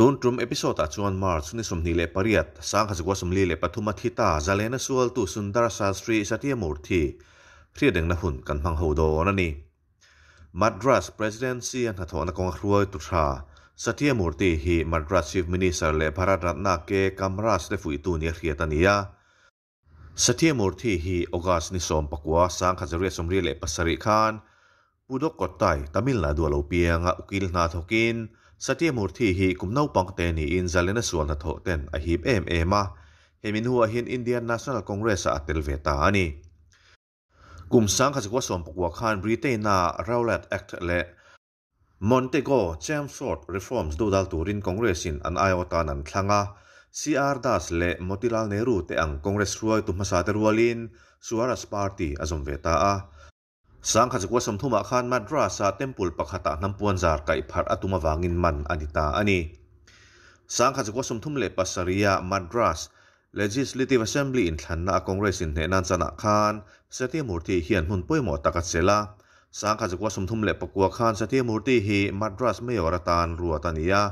ตุนทรุมเอพิโซดอาจวนมาร์ชนิสมนีเลปารียตสังขจกวสมลีเลปทุมัทิตาจะเลนสวลตุสุนดาราสาสตรีสัติยมูร์ทีเรียดังนหุ่นกันพังหูโดนันนี่มาดรัสประธานสี่บีนัทวนกองครัวตุชาสติยมูร์ทีฮีมาดรัสชีฟมินิสเตอร์เลปารัตนาเกกัมรัสเดฟุยตุนีเรียตันียาสัติยมูร์ทีฮีออกาสนิสมปกวาสังขจเรีสมรีเลปัสริคานปุดกกดไตตามิลนาดัวโลเปียงอุกิลนาทกิน Satyamurthy hi kumno pangte ni in zalena sualna tho ten a hip em ema hemin hu a hin Indian National Congress a atel veta ani kum sang kha jwa som pakwa khan Britain na Rowlatt Act le Montego Chelmsford reforms do dal turin Congress in an ayota nan thlanga CR Das le Motilal Nehru te ang Congress ruai tu masa te rualin Suaras Party azom veta a สังขจกวสมทุมาคานมาดราซาเต็มปุลปัะคตาน้ำปวนจาร์ก่ผัดอตุมาวังินมันอันิตาอันนี้สังขจกวสมทุมเลปัสริยามาดราสเล g i ส l ิ t ิ v e a สเซมบลีอินทันนาคองเกรสินเนนันจนาคานเซตีมูร์ตีเฮียนฮุนป่ยหมอตักเซลาสังขจกวสมทุมเลปะกัวคานเซตีมูร์ตีเฮมาดราสเม่ยอรตานรัวตานิยา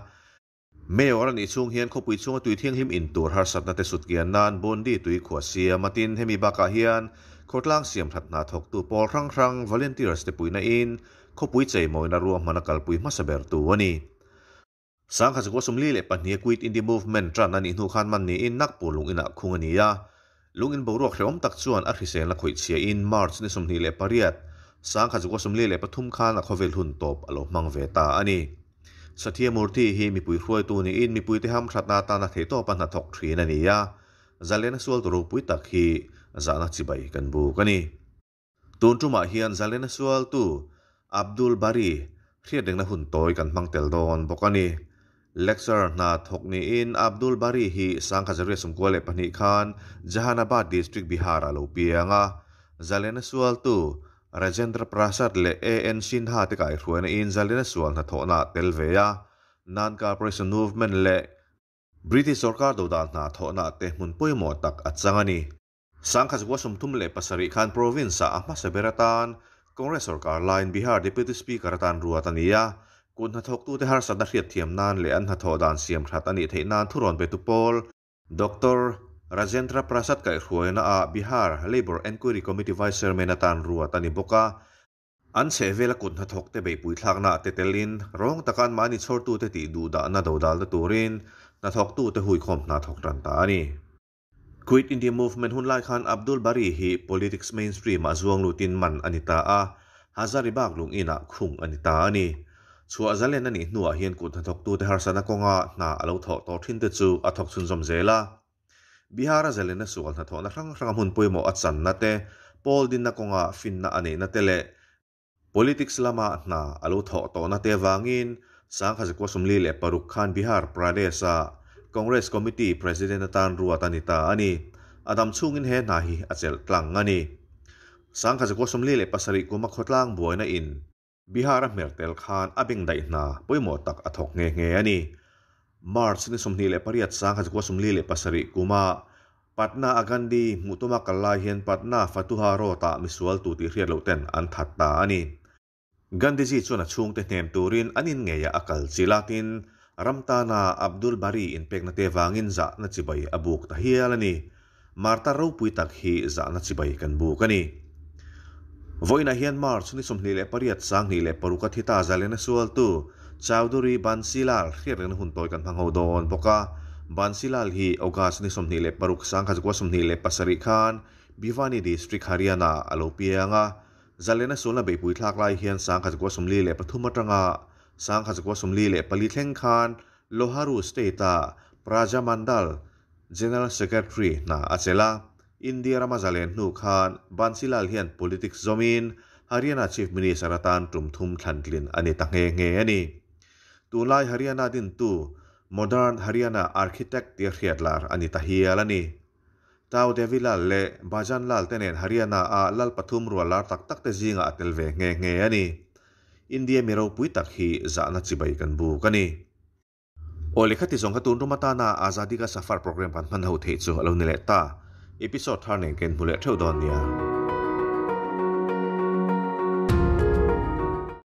เม่ยอรันอิชุงเฮียนขบุยชุงตุยเทียงหิมอินตัวฮาร์สัตนาเตสุดเกียนนันบนดีตุยขวเซียมาตินเฮมีบากาเฮียนโคตรล่างเสียมถัดนาทกตัวปอลครั้งครั้งวาเลนติรัสเตปุยนาอินเขาปุยใจมอยนารวมมานกัลปุยมาสเบร์ตัวนี้สังขจักสมลีเลปันเนียกุยอินดีมูฟเมนต์รานันอินหูขันมันนี่อินนักปูลุงอินักคุงนียาลุงอินบรัวเขียวมตักชวนอัคริเซนละขุยเชียอินมาร์ชในสมนีเลปารีตสังขจักสมลีเลปทุมขานละขวเวลหุนตบอโลมังเวตาอันนี้สตียมูร์ที่เฮมีปุยรวยตัวนี้อินมีปุยที่ห้ามขัดนาตานาเทโตปันนัทกทรีนันนียาจะเลนส่วนตัวปุยตักฮีจานาจิบายกันบุกันนี่ตุนจุมาฮิอันจาเลนสวัลตูอับดุลบารีเรียดเงนหุ่นโตยกันมังเตลโดนบอกกันนี่เล็กซ์เซอร์นัดหกนีอินอับดุลบารีฮิสังคารียสมกุลเลปนิคานจฮานาบาดดิสตริกบิฮาราลูปียงะจาเลนสวัลตูเรเจนเดอร์ปราศรีเอเอ็นชินฮาติกายรวยในอินจาเลนสวัลนัดหกนัดเตลเวียนันการ์เอร์สันนูฟเมนเลบริติสอร์การ์ดูดานนัดหกนัดเตมุนปุยมอตักอัจฉริสังคสวสมทุมเลปัสริคันโปรวินซ์อามาเซเบรตันคองเรสอร์คาร์ไลน์บิฮาร์ดิปิทิสปีการตันรัวตันียาคุนหัทฮกตูเทฮาร์สันดาเฮียเทียมนานเลอันหัทฮอดานเซีมรัตอันอิเทนานทุรนเปตุปอลด็อกเตอร์ราเซนทราปราศัตไกรฮวยนาาบิฮาร์เลเบอร์เอนควิรีคอมมิตี้ไวเซอร์เมนตันรัวตันิบกะอันเซเวลกุนหัทฮกเตเบย์ปุยทลางนาเตเตลินร้องตะการมานิชอร์ตูเตติดูดานาดูดาลตูรินหัทฮกตูเตฮุยคอมหัทฮกรันตานีคุยอินเดียมูฟเมนต์หุ่นไล่ขันอับดุลบารีฮี p o ลิติกส์ a ม n s ตร e a m มาจวงลุตินมันอันิตาอาฮาริบากลุงอินาคุงอันิตาอันีส่วนอาจารย์นัน่หนัวเฮียนกุทันทกตูเดฮาร์สันกงอาน่าเอาทอกต่อทินเตจูอัทกซุนซอมเซล่าบิฮาร์อาจารย์นันส่วนทันทกนักรังรังมุ่นปุยโมอัจฉรเต้พอลดินนักงอาฟินนาอันีนัตเล่ politics ลามาน่าเอาทอกต่อนัตเอวางินสังข์จะกวสุมลีเล่ปารุขันบิฮาร์ประเดศา Congress Committee President Tan Rua Tanita ani Adam Chungin he na hi achel tlang ani sang kha ko somli le pasari ko ma khotlang buaina in Bihar Mertel Khan abing dai na poimo tak athok nge nge ani March ni somni le pariat sang kha ko somli le pasari kuma Patna agandi mutuma kallai hian patna fatuha ro ta misual tu ti hriat lo ten an that ta ani Gandhiji chuna chung te hnem turin anin ngeya akal chilatin Ramtana Abdul Bari in pek na te wangin za na chibay abuk ta hialani. Marta raw puitak hi za na chibay kan bukani. Voi na hian March ni som nile pariat sang nile parukat hita zale na sual tu. Chowdhury Bansilal hirin huntoy kan panghodon boka. Bansilal hi August ni som nile paruk sang kajwa som nile pasari khan. Bivani district Haryana alo pianga. Zale na sual na beipuy thlak lai hian sang kajwa som nile pathuma tranga. สังขจักวสมลีเลปลิเทงคานโลฮารูสเตตาปราจามันดัล General Secretary นาอาเซลาอินเดียรามาซาเลนนูคานบันซิลาลเฮียน politics zomin Haryana Chief Minister atan tum thum thlan klin ani ta nge nge ani tu lai Haryana din tu modern Haryana architect tir hiat lar ani ta hial ani tau devila le bajan lal tenen Haryana a lal pathum rualar tak tak te jinga atel ve nge nge ani อินเดียมีเรูปวิถีที่จะนัดจีบกันบุกันีโอเลขาที่ส่งขตุนรูมาตานาอาซาดิกาสัฟฟาร์โปรแกรมพันธุ์พันธุ์เทิดสุฮัลโลนิเลตตาอีพิโซดทาร์เน่งเกนบุเลตเทวดานี้